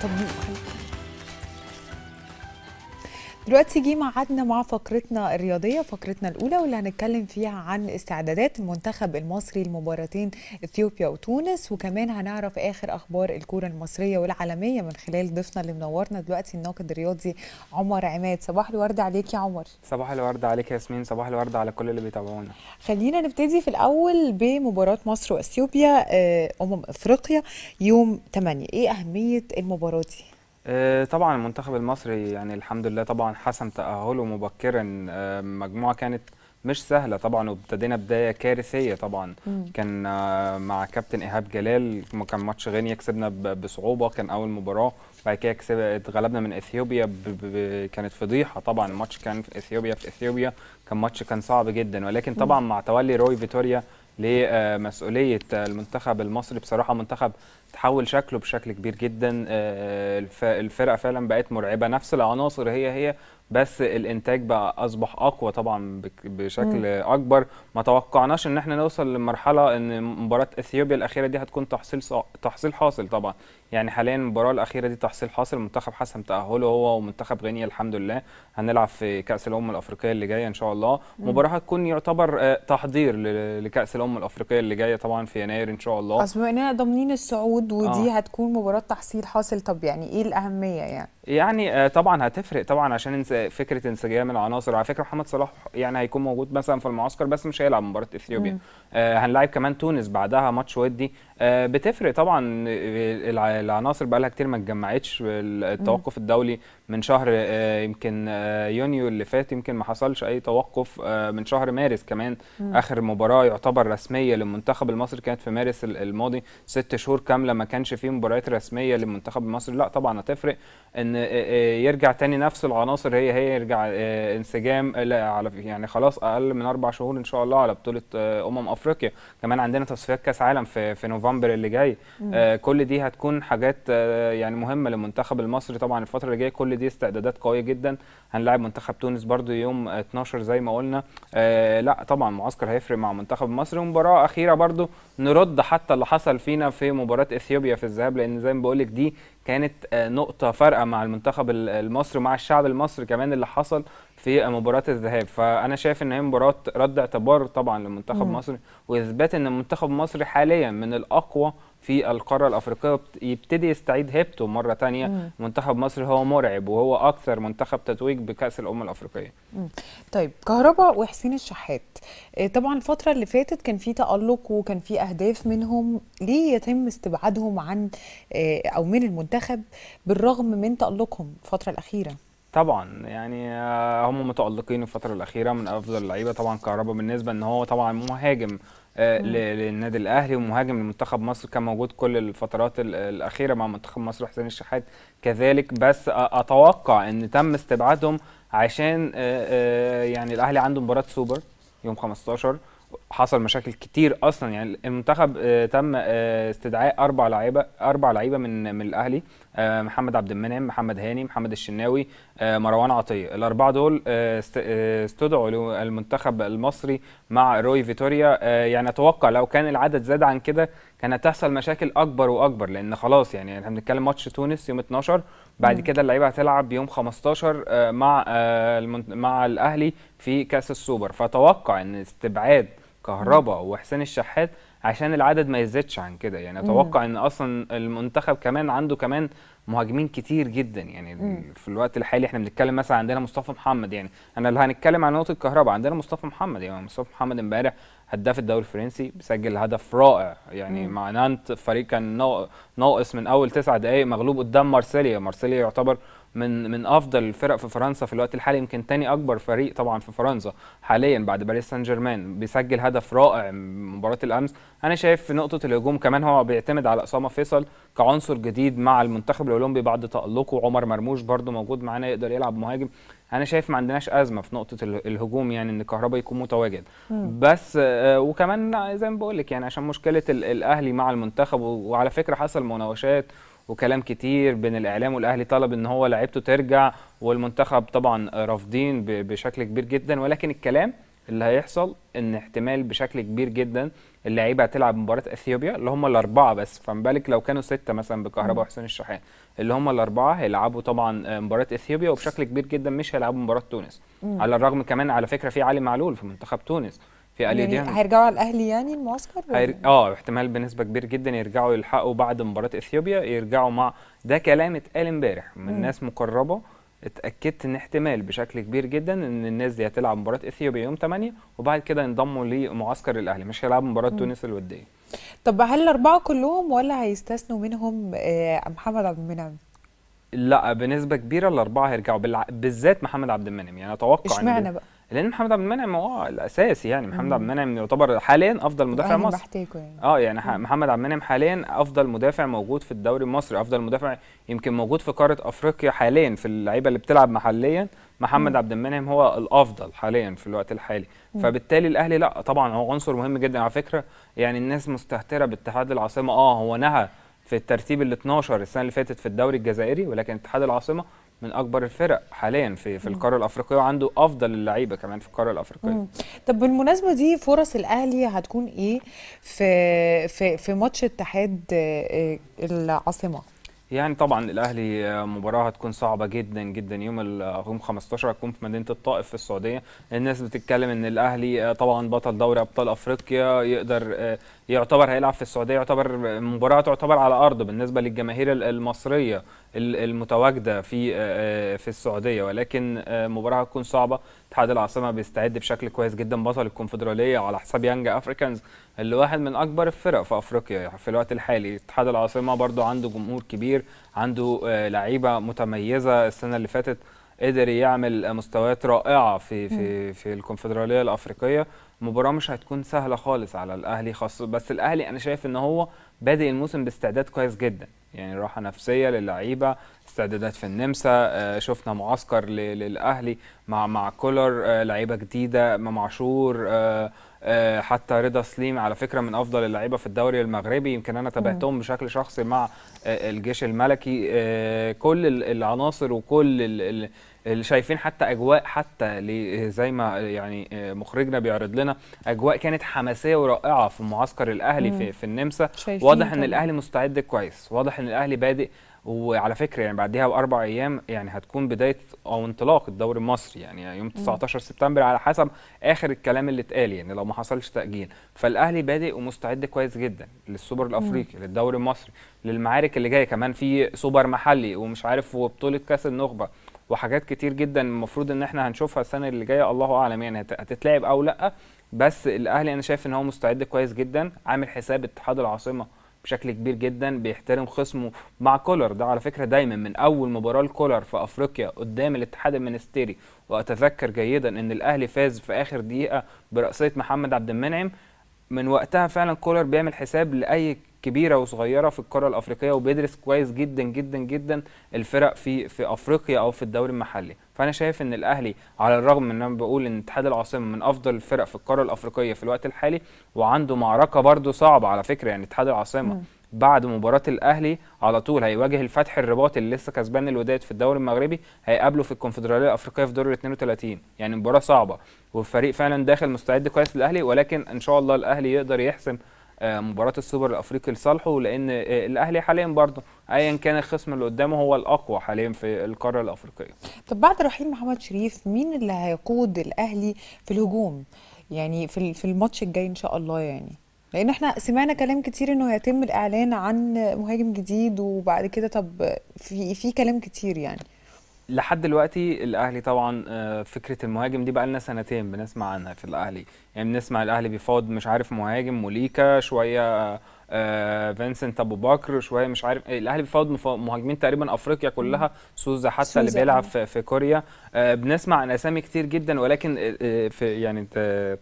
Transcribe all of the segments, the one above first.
他不哭。دلوقتي جه معادنا مع فقرتنا الرياضيه فقرتنا الاولى واللي هنتكلم فيها عن استعدادات المنتخب المصري لمباراتين اثيوبيا وتونس وكمان هنعرف اخر اخبار الكوره المصريه والعالميه من خلال ضيفنا اللي منورنا دلوقتي الناقد الرياضي عمر عماد صباح الورد عليك يا عمر صباح الورد عليك يا ياسمين صباح الورد على كل اللي بيتابعونا خلينا نبتدي في الاول بمباراه مصر واثيوبيا آه، امم افريقيا يوم 8 ايه اهميه المباراه دي آه، طبعا المنتخب المصري يعني الحمد لله طبعا حسم تأهله مبكرا آه، مجموعة كانت مش سهلة طبعا وابتدينا بداية كارثية طبعا مم. كان آه، مع كابتن إيهاب جلال كان ماتش غينيا كسبنا بصعوبة كان أول مباراة بعد كده اتغلبنا من اثيوبيا ب... ب... كانت فضيحه طبعا الماتش كان في اثيوبيا في اثيوبيا كان ماتش كان صعب جدا ولكن طبعا مع تولي روي فيتوريا لمسؤوليه المنتخب المصري بصراحه منتخب تحول شكله بشكل كبير جدا آه، الفرقه فعلا بقت مرعبه نفس العناصر هي هي بس الانتاج بقى اصبح اقوى طبعا بشكل اكبر ما توقعناش ان احنا نوصل لمرحله ان مباراه اثيوبيا الاخيره دي هتكون تحصيل تحصيل حاصل طبعا يعني حاليا المباراه الاخيره دي تحصيل حاصل منتخب حسم تاهله هو ومنتخب غينيا الحمد لله هنلعب في كاس الامم الافريقيه اللي جايه ان شاء الله مباراه هتكون يعتبر آه، تحضير لكاس الامم الافريقيه اللي جايه طبعا في يناير ان شاء الله اصل بما اننا ضامنين الصعود ودي آه. هتكون مباراه تحصيل حاصل طب يعني ايه الاهميه يعني يعني آه، طبعا هتفرق طبعا عشان فكره انسجام العناصر على فكره محمد صلاح يعني هيكون موجود مثلا في المعسكر بس مش هيلعب مباراه اثيوبيا آه هنلاعب كمان تونس بعدها ماتش ودي آه بتفرق طبعا آه، العناصر بقى لها كتير ما اتجمعتش التوقف الدولي من شهر آه، يمكن آه، يونيو اللي فات يمكن ما حصلش اي توقف آه، من شهر مارس كمان م. اخر مباراه يعتبر رسميه للمنتخب المصري كانت في مارس الماضي ست شهور كامله ما كانش فيه مباريات رسميه للمنتخب المصري لا طبعا هتفرق ان يرجع تاني نفس العناصر هي هي يرجع انسجام لا على يعني خلاص اقل من اربع شهور ان شاء الله على بطوله امم افريقيا كمان عندنا تصفيات كاس عالم في في نوفمبر اللي جاي م. كل دي هتكون حاجات يعني مهمه للمنتخب المصري طبعا الفتره اللي جايه كل دي استعدادات قويه جدا هنلاعب منتخب تونس برده يوم 12 زي ما قلنا آه لا طبعا معسكر هيفرق مع منتخب مصر ومباراه اخيره برده نرد حتى اللي حصل فينا في مباراه اثيوبيا في الذهاب لان زي ما بقول لك دي كانت آه، نقطه فارقه مع المنتخب المصري ومع الشعب المصري كمان اللي حصل في مباراه الذهاب فانا شايف ان هي مباراه رد اعتبار طبعا للمنتخب المصري واثبات ان المنتخب المصري حاليا من الاقوى في القاره الافريقيه يبتدي يستعيد هيبته مره ثانيه مم. منتخب مصر هو مرعب وهو اكثر منتخب تتويج بكاس الامم الافريقيه مم. طيب كهربا وحسين الشحات آه، طبعا الفتره اللي فاتت كان في تالق وكان في اهداف منهم ليه يتم استبعادهم عن آه، او من المنتخب بالرغم من تالقهم الفتره الاخيره طبعا يعني آه، هم متالقين الفتره الاخيره من افضل اللعيبه طبعا كهربا بالنسبه ان هو طبعا مهاجم آه، للنادي الاهلي ومهاجم لمنتخب مصر كان موجود كل الفترات الاخيره مع منتخب مصر حسين الشحات كذلك بس اتوقع ان تم استبعادهم عشان آه، آه، يعني الاهلي عنده مباراه سوبر يوم 15 حصل مشاكل كتير اصلا يعني المنتخب آه، تم آه، استدعاء اربع لعيبه اربع لعيبه من من الاهلي آه، محمد عبد المنعم محمد هاني محمد الشناوي مروان عطيه الاربعه دول استدعوا للمنتخب المصري مع روي فيتوريا يعني اتوقع لو كان العدد زاد عن كده كانت تحصل مشاكل اكبر واكبر لان خلاص يعني احنا بنتكلم ماتش تونس يوم 12 بعد كده اللعيبه هتلعب يوم 15 آه، مع آه، مع الاهلي في كاس السوبر فتوقع ان استبعاد كهربا وحسين الشحات عشان العدد ما يزيدش عن كده يعني اتوقع ان اصلا المنتخب كمان عنده كمان مهاجمين كتير جدا يعني مم. في الوقت الحالي احنا بنتكلم مثلا عندنا مصطفى محمد يعني انا اللي هنتكلم عن نقطه الكهرباء عندنا مصطفى محمد يعني مصطفى محمد امبارح هداف الدوري الفرنسي بيسجل هدف رائع يعني مم. مع نانت فريق كان ناقص من اول تسع دقائق مغلوب قدام مارسيليا مارسيليا يعتبر من من افضل الفرق في فرنسا في الوقت الحالي يمكن تاني اكبر فريق طبعا في فرنسا حاليا بعد باريس سان جيرمان بيسجل هدف رائع مباراه الامس انا شايف في نقطه الهجوم كمان هو بيعتمد على اسامه فيصل كعنصر جديد مع المنتخب الاولمبي بعد تالقه عمر مرموش برده موجود معانا يقدر يلعب مهاجم انا شايف ما عندناش ازمه في نقطه الهجوم يعني ان كهربا يكون متواجد مم. بس آه، وكمان زي ما بقول لك يعني عشان مشكله الاهلي مع المنتخب وعلى فكره حصل مناوشات وكلام كتير بين الاعلام والاهلي طلب ان هو لعيبته ترجع والمنتخب طبعا رافضين بشكل كبير جدا ولكن الكلام اللي هيحصل ان احتمال بشكل كبير جدا اللعيبه هتلعب مباراه اثيوبيا اللي هم الاربعه بس فما بالك لو كانوا سته مثلا بكهرباء وحسين الشحات اللي هم الاربعه هيلعبوا طبعا آه، مباراه اثيوبيا وبشكل كبير جدا مش هيلعبوا مباراه تونس مم. على الرغم كمان على فكره في علي معلول في منتخب تونس في الي يعني هيرجعوا على الاهلي يعني المعسكر هير... اه احتمال بنسبه كبيره جدا يرجعوا يلحقوا بعد مباراه اثيوبيا يرجعوا مع ده كلام اتقال امبارح من ناس مقربه اتاكدت ان احتمال بشكل كبير جدا ان الناس دي هتلعب مباراه اثيوبيا يوم 8 وبعد كده ينضموا لمعسكر الاهلي مش هيلعبوا مباراه تونس الوديه طب هل الاربعه كلهم ولا هيستثنوا منهم آه، محمد عبد المنعم لا بنسبه كبيره الاربعه هيرجعوا بالذات محمد عبد المنعم يعني اتوقع اشمعنى بقى لان محمد عبد المنعم هو الاساسي يعني محمد عبد المنعم يعتبر حاليا افضل مدافع مصر يعني. اه يعني محمد عبد المنعم حاليا افضل مدافع موجود في الدوري المصري افضل مدافع يمكن موجود في قاره افريقيا حاليا في اللعيبه اللي بتلعب محليا محمد عبد المنعم هو الافضل حاليا في الوقت الحالي فبالتالي الاهلي لا طبعا هو عنصر مهم جدا على فكره يعني الناس مستهتره باتحاد العاصمه اه هو نهى في الترتيب ال 12 السنه اللي فاتت في الدوري الجزائري ولكن اتحاد العاصمه من اكبر الفرق حاليا في في القاره الافريقيه وعنده افضل اللعيبه كمان في القاره الافريقيه مم. طب بالمناسبه دي فرص الاهلي هتكون ايه في في في ماتش اتحاد آه، العاصمه يعني طبعا الاهلي آه، مباراه هتكون صعبه جدا جدا يوم آه، يوم 15 هتكون في مدينه الطائف في السعوديه الناس بتتكلم ان الاهلي طبعا بطل دوري ابطال افريقيا يقدر يعتبر هيلعب في السعوديه يعتبر مباراه تعتبر على ارضه بالنسبه للجماهير المصريه المتواجده في آه، آه، في السعوديه ولكن آه، مباراه هتكون صعبه اتحاد العاصمه بيستعد بشكل كويس جدا بطل الكونفدراليه على حساب يانج افريكانز اللي واحد من اكبر الفرق في افريقيا في الوقت الحالي اتحاد العاصمه برضو عنده جمهور كبير عنده لعيبه متميزه السنه اللي فاتت قدر يعمل مستويات رائعه في في في الكونفدراليه الافريقيه المباراه مش هتكون سهله خالص على الاهلي خاصه بس الاهلي انا شايف ان هو بادئ الموسم باستعداد كويس جدا يعني راحه نفسيه للعيبه استعدادات في النمسا آه، شفنا معسكر للاهلي مع مع كولر آه، لعيبه جديده امام عاشور آه، حتى رضا سليم على فكره من افضل اللعيبه في الدوري المغربي يمكن انا تابعتهم بشكل شخصي مع الجيش الملكي كل العناصر وكل اللي شايفين حتى اجواء حتى زي ما يعني آه، مخرجنا بيعرض لنا اجواء كانت حماسيه ورائعه في معسكر الاهلي في, في النمسا واضح ان الاهلي مستعد كويس واضح ان الاهلي بادئ وعلى فكره يعني بعديها باربع ايام يعني هتكون بدايه او انطلاق الدوري المصري يعني يوم 19 سبتمبر على حسب اخر الكلام اللي اتقال يعني لو ما حصلش تاجيل فالاهلي بادئ ومستعد كويس جدا للسوبر الافريقي للدوري المصري للمعارك اللي جايه كمان في سوبر محلي ومش عارف وبطوله كاس النخبه وحاجات كتير جدا المفروض ان احنا هنشوفها السنه اللي جايه الله اعلم يعني هتتلعب او لا بس الاهلي انا شايف ان هو مستعد كويس جدا عامل حساب اتحاد العاصمه بشكل كبير جدا بيحترم خصمه مع كولر ده على فكره دايما من اول مباراه لكولر في افريقيا قدام الاتحاد المنستيري واتذكر جيدا ان الاهلي فاز في اخر دقيقه براسيه محمد عبد المنعم من وقتها فعلا كولر بيعمل حساب لاي كبيره وصغيره في القاره الافريقيه وبيدرس كويس جدا جدا جدا الفرق في في افريقيا او في الدوري المحلي فانا شايف ان الاهلي على الرغم من انا بقول ان اتحاد العاصمه من افضل الفرق في القاره الافريقيه في الوقت الحالي وعنده معركه برده صعبه على فكره يعني اتحاد العاصمه بعد مباراه الاهلي على طول هيواجه الفتح الرباط اللي لسه كسبان الوداد في الدوري المغربي هيقابله في الكونفدراليه الافريقيه في دور ال 32 يعني مباراه صعبه والفريق فعلا داخل مستعد كويس للاهلي ولكن ان شاء الله الاهلي يقدر يحسم آه، مباراة السوبر الافريقي لصالحه لان آه، الاهلي حاليا برضه ايا كان الخصم اللي قدامه هو الاقوى حاليا في القاره الافريقيه. طب بعد رحيل محمد شريف مين اللي هيقود الاهلي في الهجوم؟ يعني في في الماتش الجاي ان شاء الله يعني. لان احنا سمعنا كلام كتير انه هيتم الاعلان عن مهاجم جديد وبعد كده طب في في كلام كتير يعني لحد دلوقتي الاهلي طبعا آه، فكره المهاجم دي بقى لنا سنتين بنسمع عنها في الاهلي يعني بنسمع الاهلي بيفاوض مش عارف مهاجم وليكا شويه آه، آه، فينسنت ابو بكر شويه مش عارف إيه، الاهلي بيفاوض مهاجمين تقريبا افريقيا كلها سوزا حتى سوزة اللي بيلعب آه. في, في كوريا آه، بنسمع عن اسامي كتير جدا ولكن في يعني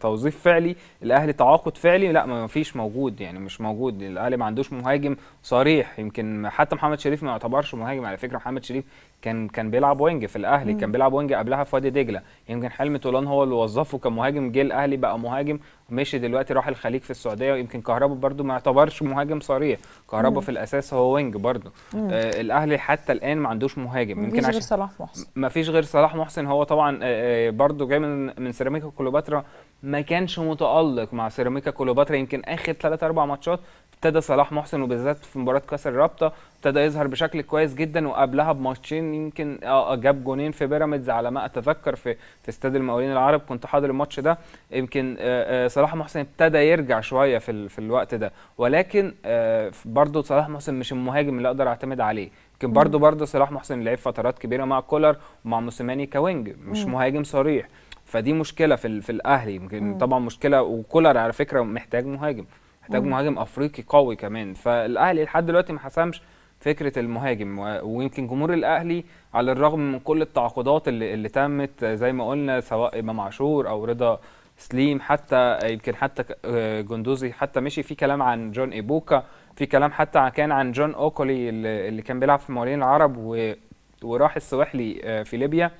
توظيف فعلي الاهلي تعاقد فعلي لا ما فيش موجود يعني مش موجود الاهلي ما عندوش مهاجم صريح يمكن حتى محمد شريف ما يعتبرش مهاجم على فكره محمد شريف كان كان بيلعب وينج في الاهلي مم. كان بيلعب وينج قبلها في وادي دجله يمكن حلمي طولان هو اللي وظفه كمهاجم جه الاهلي بقى مهاجم مشي دلوقتي راح الخليج في السعوديه ويمكن كهربا برده ما يعتبرش مهاجم صريح كهربا في الاساس هو وينج برده آه الاهلي حتى الان ما عندوش مهاجم يمكن عشان غير صلاح محسن ما فيش غير صلاح محسن هو طبعا آه, آه، برده جاي من من سيراميكا كليوباترا ما كانش متالق مع سيراميكا كليوباترا يمكن اخر 3 4 ماتشات ابتدى صلاح محسن وبالذات في مباراه كاس الرابطه ابتدى يظهر بشكل كويس جدا وقبلها بماتشين يمكن آه،, اه جاب جونين في بيراميدز على ما اتذكر في في استاد المقاولين العرب كنت حاضر الماتش ده يمكن آه، آه، صلاح محسن ابتدى يرجع شويه في ال... في الوقت ده ولكن برضه صلاح محسن مش المهاجم اللي اقدر اعتمد عليه يمكن برضه برضه صلاح محسن لعب فترات كبيره مع كولر ومع موسيماني كوينج مش مهاجم صريح فدي مشكله في, في الاهلي يمكن طبعا مشكله وكولر على فكره محتاج مهاجم محتاج مهاجم افريقي قوي كمان فالاهلي لحد دلوقتي ما حسمش فكره المهاجم ويمكن جمهور الاهلي على الرغم من كل التعاقدات اللي, اللي تمت زي ما قلنا سواء امام عاشور او رضا سليم حتى يمكن حتى آه، جندوزي حتى مشي في كلام عن جون ايبوكا في كلام حتى كان عن جون اوكولي اللي كان بيلعب في موالين العرب وراح السواحلي آه، في ليبيا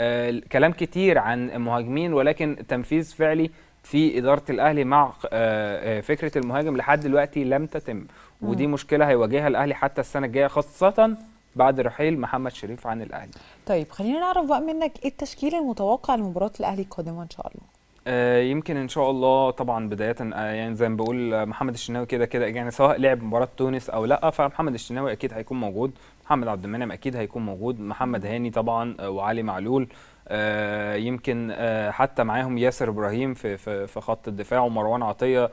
آه، كلام كتير عن مهاجمين ولكن تنفيذ فعلي في اداره الاهلي مع آه، آه، فكره المهاجم لحد دلوقتي لم تتم ودي مشكله هيواجهها الاهلي حتى السنه الجايه خاصه بعد رحيل محمد شريف عن الاهلي. طيب خلينا نعرف بقى منك ايه التشكيل المتوقع لمباراه الاهلي القادمه ان شاء الله. آه يمكن ان شاء الله طبعا بدايه آه، يعني زي ما بقول محمد الشناوي كده كده يعني سواء لعب مباراه تونس او لا فمحمد الشناوي اكيد هيكون موجود محمد عبد المنعم اكيد هيكون موجود محمد هاني طبعا وعلي معلول آه، يمكن آه، حتى معاهم ياسر ابراهيم في في خط الدفاع ومروان عطيه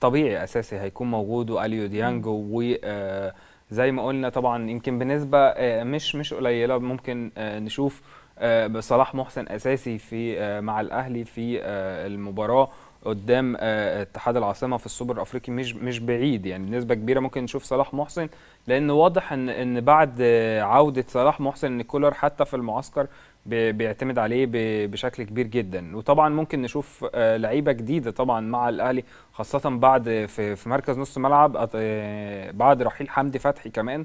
طبيعي اساسي هيكون موجود واليو ديانج و آه، زي ما قلنا طبعا يمكن بنسبه مش مش قليله ممكن نشوف صلاح محسن اساسي في مع الاهلي في المباراه قدام اتحاد العاصمه في السوبر الافريقي مش مش بعيد يعني بنسبه كبيره ممكن نشوف صلاح محسن لان واضح ان ان بعد عوده صلاح محسن ان كولر حتى في المعسكر بيعتمد عليه بشكل كبير جدا وطبعا ممكن نشوف آه، لعيبه جديده طبعا مع الاهلي خاصه بعد في مركز نص ملعب آه، بعد رحيل حمدي فتحي كمان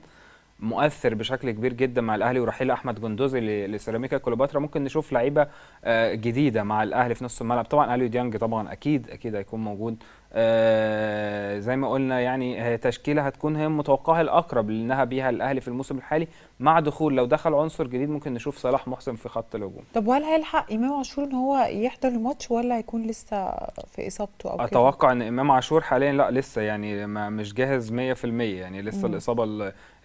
مؤثر بشكل كبير جدا مع الاهلي ورحيل احمد جندوزي لسيراميكا كليوباترا ممكن نشوف لعيبه آه، جديده مع الاهلي في نص الملعب طبعا اليو ديانج طبعا اكيد اكيد هيكون موجود زي ما قلنا يعني آه، تشكيله هتكون هي متوقعه الاقرب لانها بيها الاهلي في الموسم الحالي مع دخول لو دخل عنصر جديد ممكن نشوف صلاح محسن في خط الهجوم طب وهل هيلحق امام عاشور ان هو يحضر الماتش ولا هيكون لسه في اصابته او اتوقع كده؟ ان امام عاشور حاليا لا لسه يعني مش جاهز 100% يعني لسه مم. الاصابه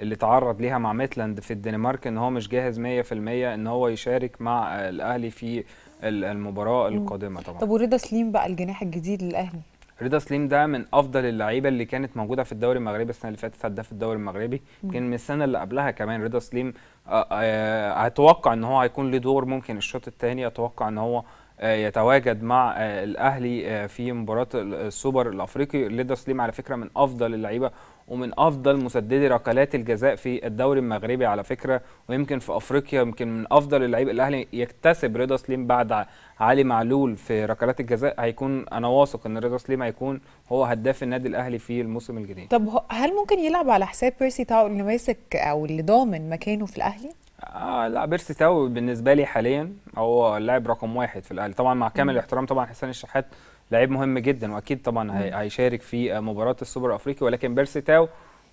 اللي تعرض ليها مع ميتلاند في الدنمارك ان هو مش جاهز 100% ان هو يشارك مع الاهلي في المباراه القادمه طبعا طب ورضا سليم بقى الجناح الجديد للاهلي رضا سليم ده من افضل اللعيبه اللي كانت موجوده في الدوري المغربي السنه اللي فاتت هداف الدوري المغربي يمكن من السنه اللي قبلها كمان رضا سليم اتوقع آه، آه، ان هو هيكون له دور ممكن الشوط الثاني اتوقع ان هو آه، يتواجد مع آه، الاهلي آه، في مباراه السوبر الافريقي رضا سليم على فكره من افضل اللعيبه ومن افضل مسددي ركلات الجزاء في الدوري المغربي على فكره ويمكن في افريقيا يمكن من افضل اللعيبه الاهلي يكتسب رضا سليم بعد علي معلول في ركلات الجزاء هيكون انا واثق ان رضا سليم هيكون هو هداف النادي الاهلي في الموسم الجديد طب هل ممكن يلعب على حساب بيرسي تاو اللي ماسك او اللي ضامن مكانه في الاهلي آه لا بيرسي تاو بالنسبه لي حاليا هو اللاعب رقم واحد في الاهلي طبعا مع كامل الاحترام طبعا حسين الشحات لعيب مهم جدا واكيد طبعا هيشارك في مباراه السوبر الافريقي ولكن بيرسي تاو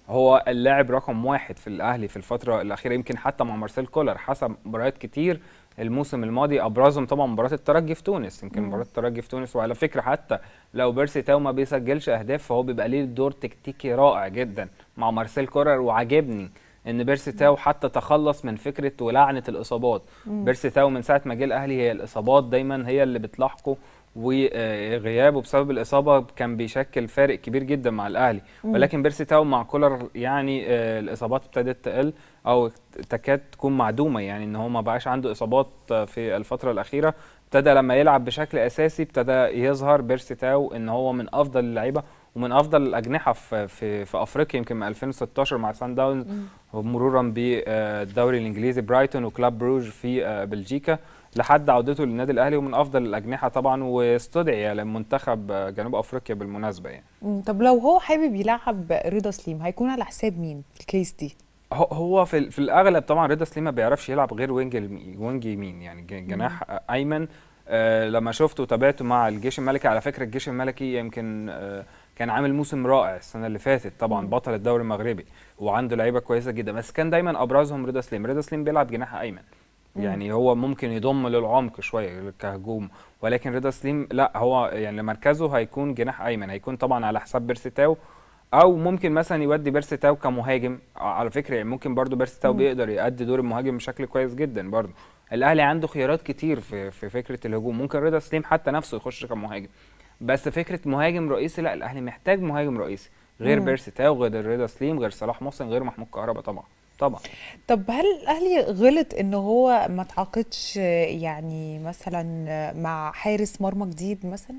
هو اللاعب رقم واحد في الاهلي في الفتره الاخيره يمكن حتى مع مارسيل كولر حسب مباريات كتير الموسم الماضي ابرزهم طبعا مباراه الترجي في تونس يمكن مباراه الترجي في تونس وعلى فكره حتى لو بيرسي تاو ما بيسجلش اهداف فهو بيبقى ليه دور تكتيكي رائع جدا مع مارسيل كولر وعجبني ان بيرسي تاو حتى تخلص من فكره ولعنه الاصابات بيرسي تاو من ساعه ما جه الاهلي هي الاصابات دايما هي اللي بتلاحقه وغيابه بسبب الاصابه كان بيشكل فارق كبير جدا مع الاهلي ولكن بيرسي تاو مع كولر يعني آه، الاصابات ابتدت تقل او تكاد تكون معدومه يعني ان هو ما بقاش عنده اصابات آه، في الفتره الاخيره ابتدى لما يلعب بشكل اساسي ابتدى يظهر بيرسي تاو ان هو من افضل اللعيبه ومن افضل الاجنحه في في, في افريقيا يمكن من 2016 مع سان داونز ومرورا بالدوري آه، الانجليزي برايتون وكلاب بروج في آه، بلجيكا لحد عودته للنادي الاهلي ومن افضل الاجنحه طبعا واستدعي لمنتخب آه، جنوب افريقيا بالمناسبه يعني. طب لو هو حابب يلعب رضا سليم هيكون على حساب مين في الكيس دي؟ هو في, في الاغلب طبعا رضا سليم ما بيعرفش يلعب غير وينج وينج يمين يعني جناح ايمن آه لما شفته وتابعته مع الجيش الملكي على فكره الجيش الملكي يمكن آه كان عامل موسم رائع السنه اللي فاتت طبعا بطل الدوري المغربي وعنده لعيبه كويسه جدا بس كان دايما ابرزهم رضا سليم رضا سليم بيلعب جناح ايمن يعني هو ممكن يضم للعمق شويه كهجوم ولكن رضا سليم لا هو يعني مركزه هيكون جناح ايمن هيكون طبعا على حساب بيرسيتاو او ممكن مثلا يودي بيرسيتاو كمهاجم على فكره يعني ممكن برده بيرسيتاو بيقدر يؤدي دور المهاجم بشكل كويس جدا برده الاهلي عنده خيارات كتير في في فكره الهجوم ممكن رضا سليم حتى نفسه يخش كمهاجم بس فكره مهاجم رئيسي لا الاهلي محتاج مهاجم رئيسي غير بيرسي تاو غير رضا سليم غير صلاح محسن غير محمود كهربا طبعا طبعا طب هل الاهلي غلط ان هو ما تعاقدش يعني مثلا مع حارس مرمى جديد مثلا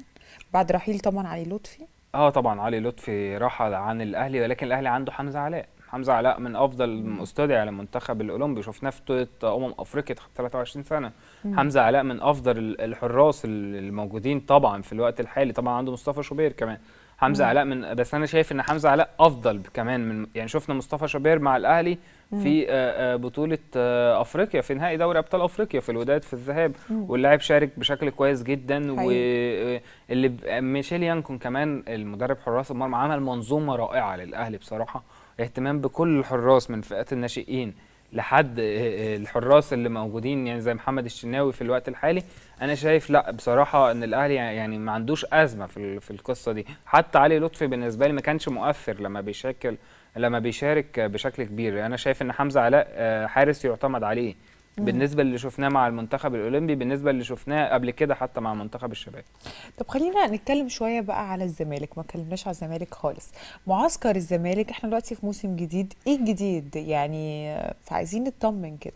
بعد رحيل طبعا علي لطفي اه طبعا علي لطفي رحل عن الاهلي ولكن الاهلي عنده حمزه علاء حمزه علاء من افضل مستدعي على المنتخب الاولمبي شفناه في بطوله امم افريقيا 23 سنه مم. حمزه علاء من افضل الحراس الموجودين طبعا في الوقت الحالي طبعا عنده مصطفى شوبير كمان حمزه مم. علاء من بس انا شايف ان حمزه علاء افضل كمان من يعني شفنا مصطفى شوبير مع الاهلي في آه، آه، بطوله آه، افريقيا في نهائي دوري ابطال افريقيا في الوداد في الذهاب واللاعب شارك بشكل كويس جدا واللي ميشيل يانكون كمان المدرب حراس المرمى عمل منظومه رائعه للاهلي بصراحه اهتمام بكل الحراس من فئات الناشئين لحد آه، آه، الحراس اللي موجودين يعني زي محمد الشناوي في الوقت الحالي انا شايف لا بصراحه ان الاهلي يعني ما عندوش ازمه في في القصه دي حتى علي لطفي بالنسبه لي ما كانش مؤثر لما بيشكل لما بيشارك بشكل كبير انا شايف ان حمزه علاء آه، حارس يعتمد عليه بالنسبه اللي شفناه مع المنتخب الاولمبي بالنسبه اللي شفناه قبل كده حتى مع منتخب الشباب طب خلينا نتكلم شويه بقى على الزمالك ما اتكلمناش على الزمالك خالص معسكر الزمالك احنا دلوقتي في موسم جديد ايه الجديد يعني فعايزين نطمن كده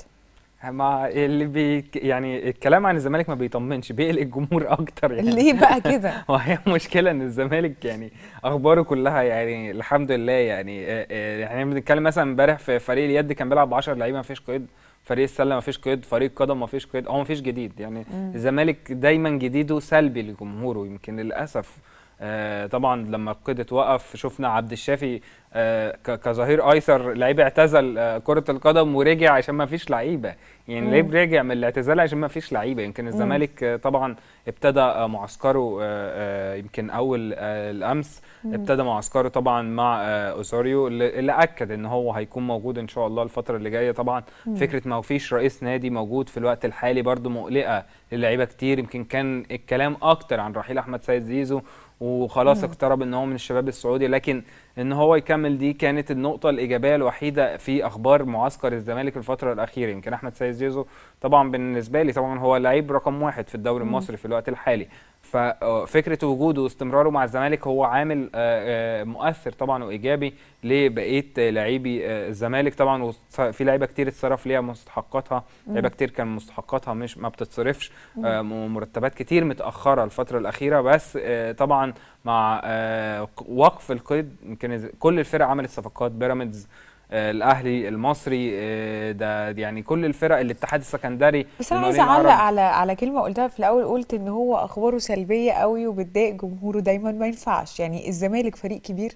ما اللي بي يعني الكلام عن الزمالك ما بيطمنش بيقلق الجمهور اكتر يعني ليه بقى كده؟ وهي مشكله ان الزمالك يعني اخباره كلها يعني الحمد لله يعني آه، آه، يعني بنتكلم مثلا امبارح في فريق اليد كان بيلعب 10 لعيبه ما فيش قيد فريق السله ما فيش قيد فريق قدم ما فيش قيد هو ما فيش جديد يعني الزمالك دايما جديده سلبي لجمهوره يمكن للاسف آه، طبعا لما القيد اتوقف شفنا عبد الشافي آه، كظهير ايسر لعيب اعتزل آه، كره القدم ورجع عشان ما فيش لعيبه يعني لعيب رجع من الاعتزال عشان ما فيش لعيبه يمكن الزمالك طبعا ابتدى معسكره يمكن اول الامس ابتدى معسكره طبعا مع اوسوريو اللي اكد ان هو هيكون موجود ان شاء الله الفتره اللي جايه طبعا فكره ما فيش رئيس نادي موجود في الوقت الحالي برضو مقلقه للعيبه كتير يمكن كان الكلام اكتر عن رحيل احمد سيد زيزو وخلاص اقترب ان هو من الشباب السعودي لكن ان هو يكمل دي كانت النقطه الايجابيه الوحيده في اخبار معسكر الزمالك الفتره الاخيره يمكن احمد سيد زيزو طبعا بالنسبه لي طبعا هو لعيب رقم واحد في الدوري المصري في الوقت الحالي ففكره آه، وجوده واستمراره مع الزمالك هو عامل آه، آه، مؤثر طبعا وايجابي لبقيه لاعبي الزمالك طبعا في لعيبه كتير اتصرف ليها مستحقاتها لعيبه كتير كان مستحقاتها مش ما بتتصرفش مرتبات كتير متاخره الفتره الاخيره بس طبعا مع وقف القيد يمكن كل الفرق عملت صفقات بيراميدز آه، الاهلي المصري آه، ده يعني كل الفرق الاتحاد السكندري بس انا عايزه اعلق على على كلمه قلتها في الاول قلت ان هو اخباره سلبيه قوي وبتضايق جمهوره دايما ما ينفعش يعني الزمالك فريق كبير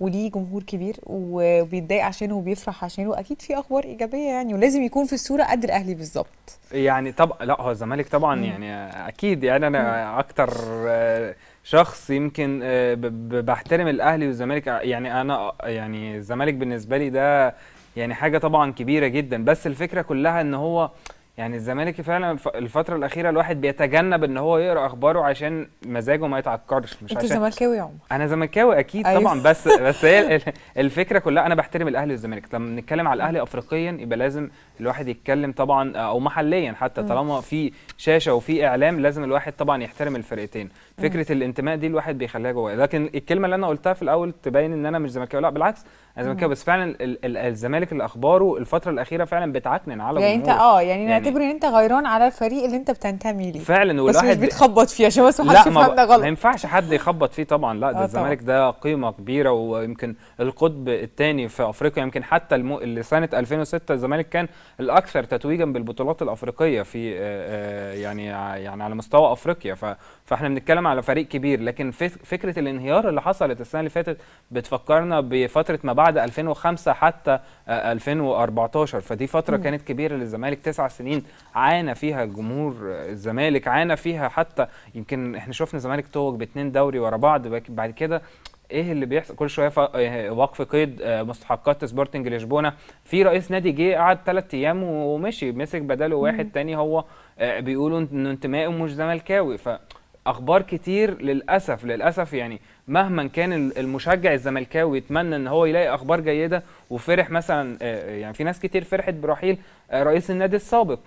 وليه جمهور كبير وبيتضايق عشانه وبيفرح عشانه اكيد في اخبار ايجابيه يعني ولازم يكون في الصوره قد الاهلي بالظبط يعني طب لا هو الزمالك طبعا يعني اكيد يعني انا اكتر آه، شخص يمكن آه، بحترم الاهلي والزمالك آه، يعني انا آه، يعني الزمالك بالنسبه لي ده يعني حاجه طبعا كبيره جدا بس الفكره كلها ان هو يعني الزمالك فعلا الفتره الاخيره الواحد بيتجنب ان هو يقرا اخباره عشان مزاجه ما يتعكرش مش انت عشان زملكاوي يا عمر انا زملكاوي اكيد أيوه. طبعا بس بس هي الفكره كلها انا بحترم الاهلي والزمالك لما بنتكلم على الاهلي افريقيا يبقى لازم الواحد يتكلم طبعا او محليا حتى طالما في شاشه وفي اعلام لازم الواحد طبعا يحترم الفرقتين فكره الانتماء دي الواحد بيخليها جواه لكن الكلمه اللي انا قلتها في الاول تبين ان انا مش زملكاوي لا بالعكس انا زملكاوي بس فعلا الزمالك اللي اخباره الفتره الاخيره فعلا بتعكنن على يعني انت اه يعني, يعني بتعتبر ان انت غيران على الفريق اللي انت بتنتمي ليه فعلا والواحد بس مش بتخبط فيه عشان بس محدش يفهمنا غلط ما ينفعش حد يخبط فيه طبعا لا ده آه، الزمالك ده قيمه كبيره ويمكن القطب الثاني في افريقيا يمكن حتى اللي سنه 2006 الزمالك كان الاكثر تتويجا بالبطولات الافريقيه في آه، آه، يعني يعني على مستوى افريقيا ف... فاحنا بنتكلم على فريق كبير لكن فكره الانهيار اللي حصلت السنه اللي فاتت بتفكرنا بفتره ما بعد 2005 حتى 2014 فدي فتره م. كانت كبيره للزمالك تسع سنين سنين عانى فيها جمهور الزمالك عانى فيها حتى يمكن احنا شفنا الزمالك توج باتنين دوري ورا بعض بعد كده ايه اللي بيحصل كل شويه إيه، وقف قيد آه، مستحقات سبورتنج لشبونه في رئيس نادي جه قعد ثلاث ايام ومشي مسك بداله واحد تاني هو آه، بيقولوا انه انتمائه مش زملكاوي فاخبار كتير للاسف للاسف يعني مهما كان المشجع الزملكاوي يتمنى ان هو يلاقي اخبار جيده وفرح مثلا آه، آه، يعني في ناس كتير فرحت برحيل آه، رئيس النادي السابق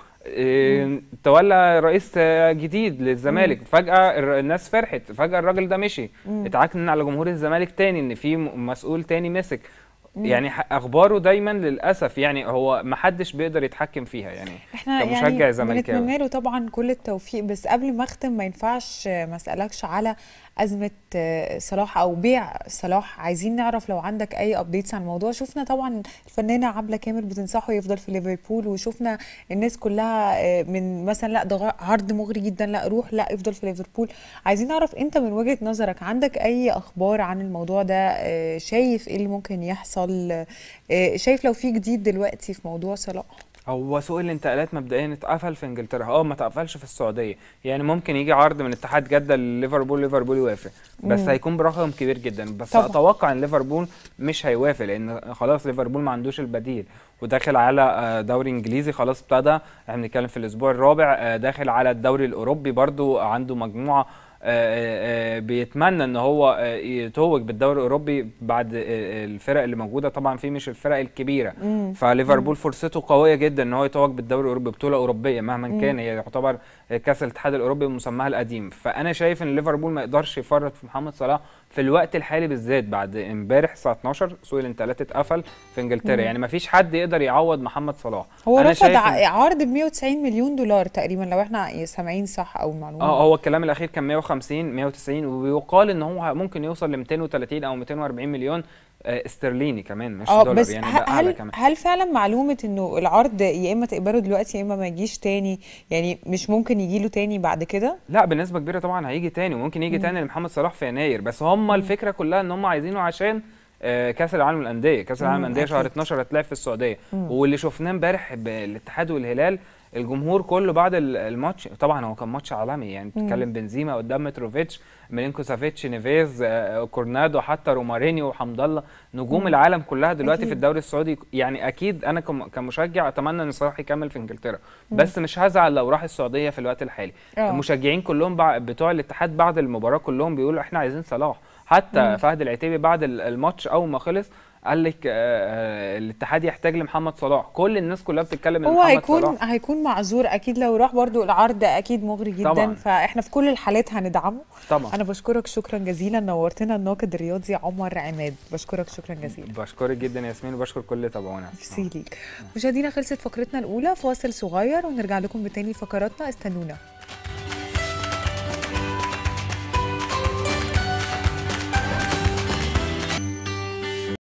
تولى رئيس جديد للزمالك فجاه الناس فرحت فجاه الراجل ده مشي اتعكن على جمهور الزمالك تاني ان في مسؤول تاني مسك يعني اخباره دايما للاسف يعني هو ما حدش بيقدر يتحكم فيها يعني احنا كمشجع يعني بنتمنى له طبعا كل التوفيق بس قبل ما اختم ما ينفعش ما اسالكش على ازمه آه، صلاح او بيع صلاح عايزين نعرف لو عندك اي ابديتس عن الموضوع شفنا طبعا الفنانه عبله كامل بتنصحه يفضل في ليفربول وشفنا الناس كلها آه، من مثلا لا ده عرض مغري جدا لا روح لا يفضل في ليفربول عايزين نعرف انت من وجهه نظرك عندك اي اخبار عن الموضوع ده آه، شايف ايه اللي ممكن يحصل شايف لو في جديد دلوقتي في موضوع صلاح هو سوق الانتقالات مبدئيا اتقفل في انجلترا اه ما اتقفلش في السعوديه يعني ممكن يجي عرض من اتحاد جده لليفربول ليفربول يوافق بس مم. هيكون برقم كبير جدا بس طبعا. اتوقع ان ليفربول مش هيوافق لان خلاص ليفربول ما عندوش البديل وداخل على آه، دوري انجليزي خلاص ابتدى احنا بنتكلم في الاسبوع الرابع آه، داخل على الدوري الاوروبي برضو عنده مجموعه آه، آه، آه، بيتمنى ان هو يتوج بالدوري الاوروبي بعد الفرق اللي موجوده طبعا في مش الفرق الكبيره فليفربول فرصته قويه جدا ان هو يتوج بالدوري الاوروبي بطوله اوروبيه مهما كان هي يعتبر كاس الاتحاد الاوروبي بمسماها القديم فانا شايف ان ليفربول ما يقدرش يفرط في محمد صلاح في الوقت الحالي بالذات بعد امبارح الساعه 12 سوق الانتقالات اتقفل في انجلترا مم. يعني ما فيش حد يقدر يعوض محمد صلاح هو أنا رفض عرض ب 190 مليون دولار تقريبا لو احنا سامعين صح او المعلومه اه هو الكلام الاخير كان 150 190 ويقال ان هو ممكن يوصل ل 230 او 240 مليون آه، استرليني كمان مش آه، دولار بس يعني هل كمان. هل فعلا معلومه انه العرض يا اما تقبله دلوقتي يا اما ما يجيش تاني يعني مش ممكن يجي له تاني بعد كده لا بنسبه كبيره طبعا هيجي تاني وممكن يجي مم. تاني لمحمد صلاح في يناير بس هم الفكره كلها ان هم عايزينه عشان آه، كاس العالم للانديه كاس العالم للانديه شهر 12 هتلعب في السعوديه مم. واللي شفناه امبارح بالاتحاد والهلال الجمهور كله بعد الماتش طبعا هو كان ماتش عالمي يعني بتتكلم بنزيما قدام متروفيتش ميلينكو سافيتش نيفيز آه، آه، كورنادو حتى رومارينيو وحمد الله نجوم مم. العالم كلها دلوقتي أكيد. في الدوري السعودي يعني اكيد انا كمشجع اتمنى ان صلاح يكمل في انجلترا مم. بس مش هزعل لو راح السعوديه في الوقت الحالي أوه. المشجعين كلهم بتوع الاتحاد بعد المباراه كلهم بيقولوا احنا عايزين صلاح حتى مم. فهد العتيبي بعد الماتش اول ما خلص قال لك آه، آه، الاتحاد يحتاج لمحمد صلاح كل الناس كلها بتتكلم ان محمد هيكون صلاح هو هيكون هيكون معذور اكيد لو راح برضو العرض اكيد مغري جدا طبعًا. فاحنا في كل الحالات هندعمه طبعا انا بشكرك شكرا جزيلا نورتنا الناقد الرياضي عمر عماد بشكرك شكرا جزيلا بشكرك جدا ياسمين وبشكر كل تابعونا ميرسي ليك مشاهدينا خلصت فقرتنا الاولى فاصل صغير ونرجع لكم بتاني فقراتنا استنونا